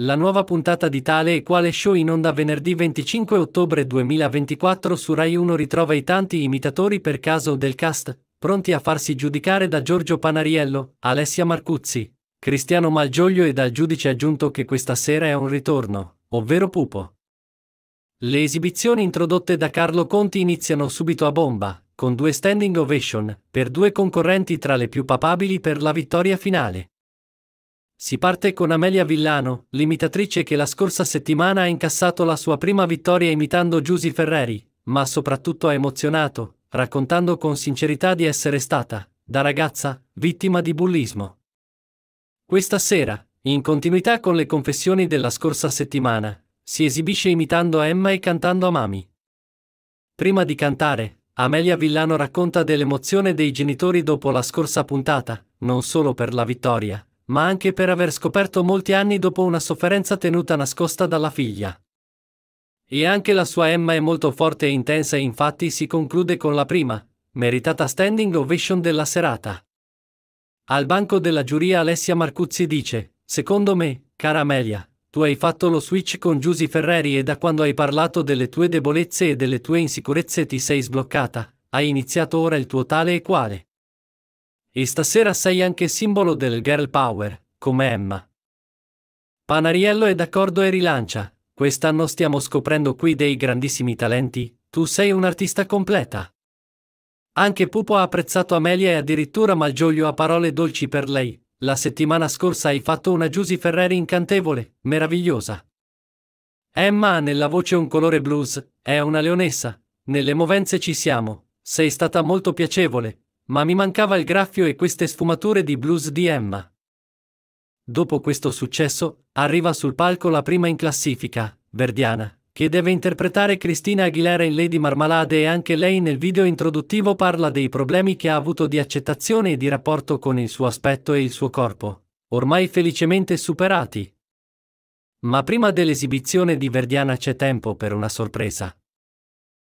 La nuova puntata di tale e quale show in onda venerdì 25 ottobre 2024 su Rai 1 ritrova i tanti imitatori per caso del cast, pronti a farsi giudicare da Giorgio Panariello, Alessia Marcuzzi, Cristiano Malgioglio e dal giudice aggiunto che questa sera è un ritorno, ovvero Pupo. Le esibizioni introdotte da Carlo Conti iniziano subito a bomba, con due standing ovation, per due concorrenti tra le più papabili per la vittoria finale. Si parte con Amelia Villano, l'imitatrice che la scorsa settimana ha incassato la sua prima vittoria imitando Giusy Ferreri, ma soprattutto ha emozionato, raccontando con sincerità di essere stata, da ragazza, vittima di bullismo. Questa sera, in continuità con le confessioni della scorsa settimana, si esibisce imitando Emma e cantando a Mami. Prima di cantare, Amelia Villano racconta dell'emozione dei genitori dopo la scorsa puntata, non solo per la vittoria, ma anche per aver scoperto molti anni dopo una sofferenza tenuta nascosta dalla figlia. E anche la sua Emma è molto forte e intensa e infatti si conclude con la prima, meritata standing ovation della serata. Al banco della giuria Alessia Marcuzzi dice, secondo me, cara Amelia, tu hai fatto lo switch con Giusy Ferreri e da quando hai parlato delle tue debolezze e delle tue insicurezze ti sei sbloccata, hai iniziato ora il tuo tale e quale. E stasera sei anche simbolo del girl power, come Emma. Panariello è d'accordo e rilancia. Quest'anno stiamo scoprendo qui dei grandissimi talenti, tu sei un'artista completa. Anche Pupo ha apprezzato Amelia e addirittura Malgioglio ha parole dolci per lei. La settimana scorsa hai fatto una Giusy Ferreri incantevole, meravigliosa. Emma ha nella voce un colore blues, è una leonessa. Nelle movenze ci siamo, sei stata molto piacevole, ma mi mancava il graffio e queste sfumature di blues di Emma. Dopo questo successo, arriva sul palco la prima in classifica, Verdiana, che deve interpretare Cristina Aguilera in Lady Marmalade e anche lei nel video introduttivo parla dei problemi che ha avuto di accettazione e di rapporto con il suo aspetto e il suo corpo, ormai felicemente superati. Ma prima dell'esibizione di Verdiana c'è tempo per una sorpresa.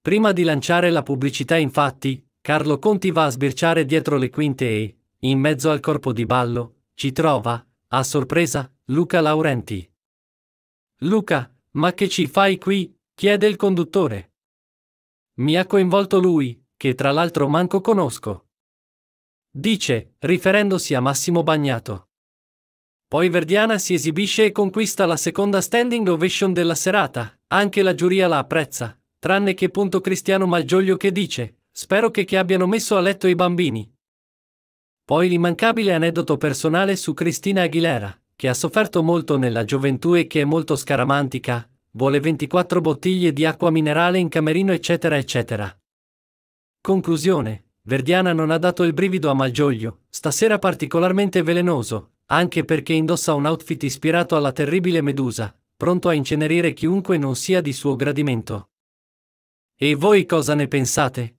Prima di lanciare la pubblicità infatti, Carlo Conti va a sbirciare dietro le quinte e, in mezzo al corpo di ballo, ci trova, a sorpresa, Luca Laurenti. Luca, ma che ci fai qui? chiede il conduttore. Mi ha coinvolto lui, che tra l'altro manco conosco. Dice, riferendosi a Massimo Bagnato. Poi Verdiana si esibisce e conquista la seconda standing ovation della serata, anche la giuria la apprezza, tranne che punto Cristiano Malgioglio che dice, Spero che, che abbiano messo a letto i bambini. Poi l'immancabile aneddoto personale su Cristina Aguilera, che ha sofferto molto nella gioventù e che è molto scaramantica, vuole 24 bottiglie di acqua minerale in camerino eccetera eccetera. Conclusione. Verdiana non ha dato il brivido a Malgioglio, stasera particolarmente velenoso, anche perché indossa un outfit ispirato alla terribile Medusa, pronto a incenerire chiunque non sia di suo gradimento. E voi cosa ne pensate?